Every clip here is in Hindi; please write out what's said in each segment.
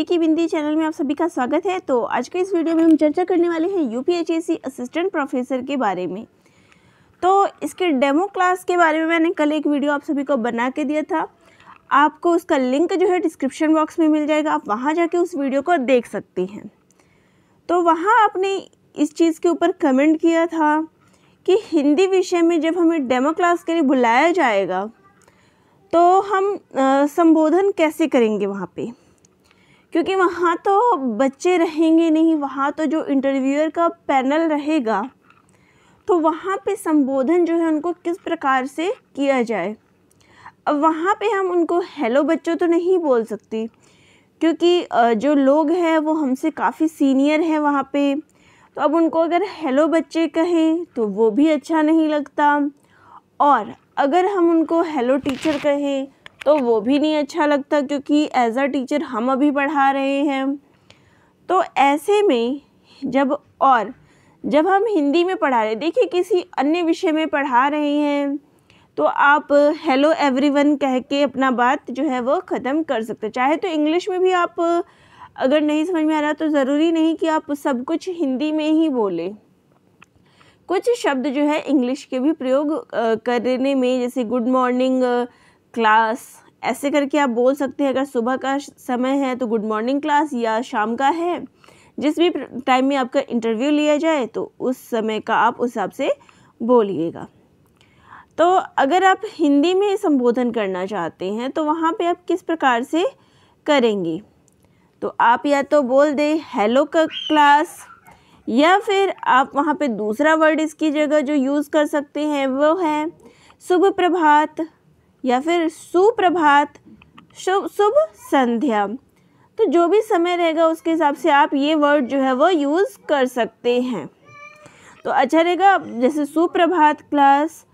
हिंदी की बिंदी चैनल में आप सभी का स्वागत है तो आज के इस वीडियो में हम चर्चा करने वाले हैं यू असिस्टेंट प्रोफेसर के बारे में तो इसके डेमो क्लास के बारे में मैंने कल एक वीडियो आप सभी को बना के दिया था आपको उसका लिंक जो है डिस्क्रिप्शन बॉक्स में मिल जाएगा आप वहाँ जाके उस वीडियो को देख सकते हैं तो वहाँ आपने इस चीज़ के ऊपर कमेंट किया था कि हिंदी विषय में जब हमें डेमो क्लास के लिए बुलाया जाएगा तो हम संबोधन कैसे करेंगे वहाँ पे क्योंकि वहाँ तो बच्चे रहेंगे नहीं वहाँ तो जो इंटरव्यूअर का पैनल रहेगा तो वहाँ पे संबोधन जो है उनको किस प्रकार से किया जाए अब वहाँ पे हम उनको हेलो बच्चों तो नहीं बोल सकती क्योंकि जो लोग हैं वो हमसे काफ़ी सीनियर हैं वहाँ पे तो अब उनको अगर हेलो बच्चे कहें तो वो भी अच्छा नहीं लगता और अगर हम उनको हेलो टीचर कहें तो वो भी नहीं अच्छा लगता क्योंकि एज अ टीचर हम अभी पढ़ा रहे हैं तो ऐसे में जब और जब हम हिंदी में पढ़ा रहे देखिए किसी अन्य विषय में पढ़ा रहे हैं तो आप हेलो एवरीवन कह के अपना बात जो है वो ख़त्म कर सकते चाहे तो इंग्लिश में भी आप अगर नहीं समझ में आ रहा तो ज़रूरी नहीं कि आप सब कुछ हिंदी में ही बोलें कुछ शब्द जो है इंग्लिश के भी प्रयोग करने में जैसे गुड मॉर्निंग क्लास ऐसे करके आप बोल सकते हैं अगर सुबह का समय है तो गुड मॉर्निंग क्लास या शाम का है जिस भी टाइम में आपका इंटरव्यू लिया जाए तो उस समय का आप उस हिसाब से बोलिएगा तो अगर आप हिंदी में संबोधन करना चाहते हैं तो वहाँ पे आप किस प्रकार से करेंगे तो आप या तो बोल दें हेलो का क्लास या फिर आप वहाँ पे दूसरा वर्ड इसकी जगह जो यूज़ कर सकते हैं वो है शुभ प्रभात या फिर सुप्रभात शुभ शुभ संध्या तो जो भी समय रहेगा उसके हिसाब से आप ये वर्ड जो है वो यूज़ कर सकते हैं तो अच्छा रहेगा जैसे सुप्रभात क्लास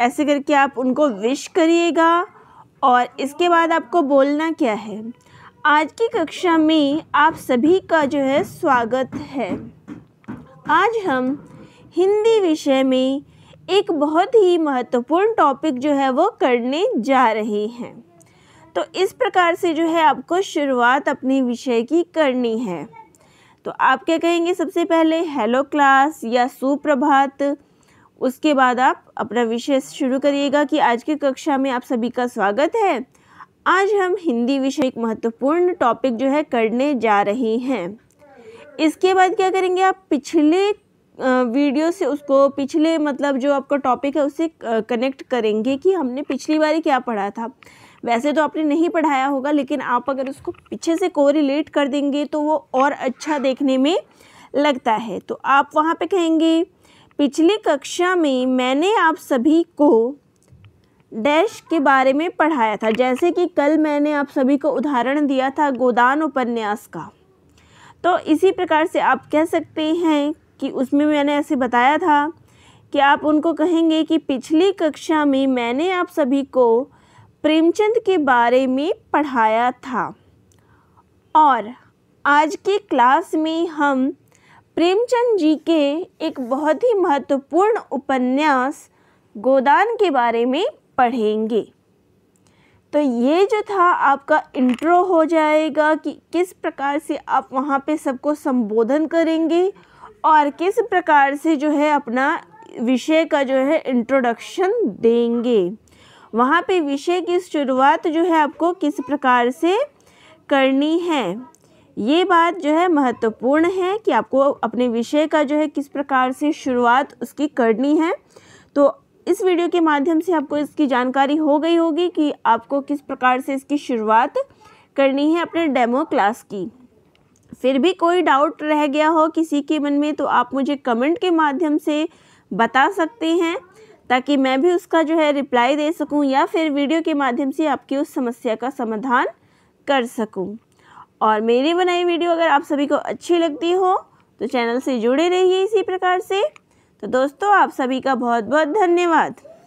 ऐसे करके आप उनको विश करिएगा और इसके बाद आपको बोलना क्या है आज की कक्षा में आप सभी का जो है स्वागत है आज हम हिंदी विषय में एक बहुत ही महत्वपूर्ण टॉपिक जो है वो करने जा रहे हैं तो इस प्रकार से जो है आपको शुरुआत अपने विषय की करनी है तो आप क्या कहेंगे सबसे पहले हेलो क्लास या सुप्रभात उसके बाद आप अपना विषय शुरू करिएगा कि आज की कक्षा में आप सभी का स्वागत है आज हम हिंदी विषय एक महत्वपूर्ण टॉपिक जो है करने जा रहे हैं इसके बाद क्या करेंगे आप पिछले वीडियो से उसको पिछले मतलब जो आपका टॉपिक है उससे कनेक्ट करेंगे कि हमने पिछली बारी क्या पढ़ा था वैसे तो आपने नहीं पढ़ाया होगा लेकिन आप अगर उसको पीछे से कोरिलेट कर देंगे तो वो और अच्छा देखने में लगता है तो आप वहाँ पे कहेंगे पिछली कक्षा में मैंने आप सभी को डैश के बारे में पढ़ाया था जैसे कि कल मैंने आप सभी को उदाहरण दिया था गोदान उपन्यास का तो इसी प्रकार से आप कह सकते हैं कि उसमें मैंने ऐसे बताया था कि आप उनको कहेंगे कि पिछली कक्षा में मैंने आप सभी को प्रेमचंद के बारे में पढ़ाया था और आज की क्लास में हम प्रेमचंद जी के एक बहुत ही महत्वपूर्ण उपन्यास गोदान के बारे में पढ़ेंगे तो ये जो था आपका इंट्रो हो जाएगा कि किस प्रकार से आप वहाँ पे सबको संबोधन करेंगे और किस प्रकार से जो है अपना विषय का जो है इंट्रोडक्शन देंगे वहाँ पे विषय की शुरुआत जो है आपको किस प्रकार से करनी है ये बात जो है महत्वपूर्ण है कि आपको अपने विषय का जो है किस प्रकार से शुरुआत उसकी करनी है तो इस वीडियो के माध्यम से आपको इसकी जानकारी हो गई होगी कि आपको किस प्रकार से इसकी शुरुआत करनी है अपने डेमो क्लास की फिर भी कोई डाउट रह गया हो किसी के मन में तो आप मुझे कमेंट के माध्यम से बता सकते हैं ताकि मैं भी उसका जो है रिप्लाई दे सकूं या फिर वीडियो के माध्यम से आपकी उस समस्या का समाधान कर सकूं और मेरी बनाई वीडियो अगर आप सभी को अच्छी लगती हो तो चैनल से जुड़े रहिए इसी प्रकार से तो दोस्तों आप सभी का बहुत बहुत धन्यवाद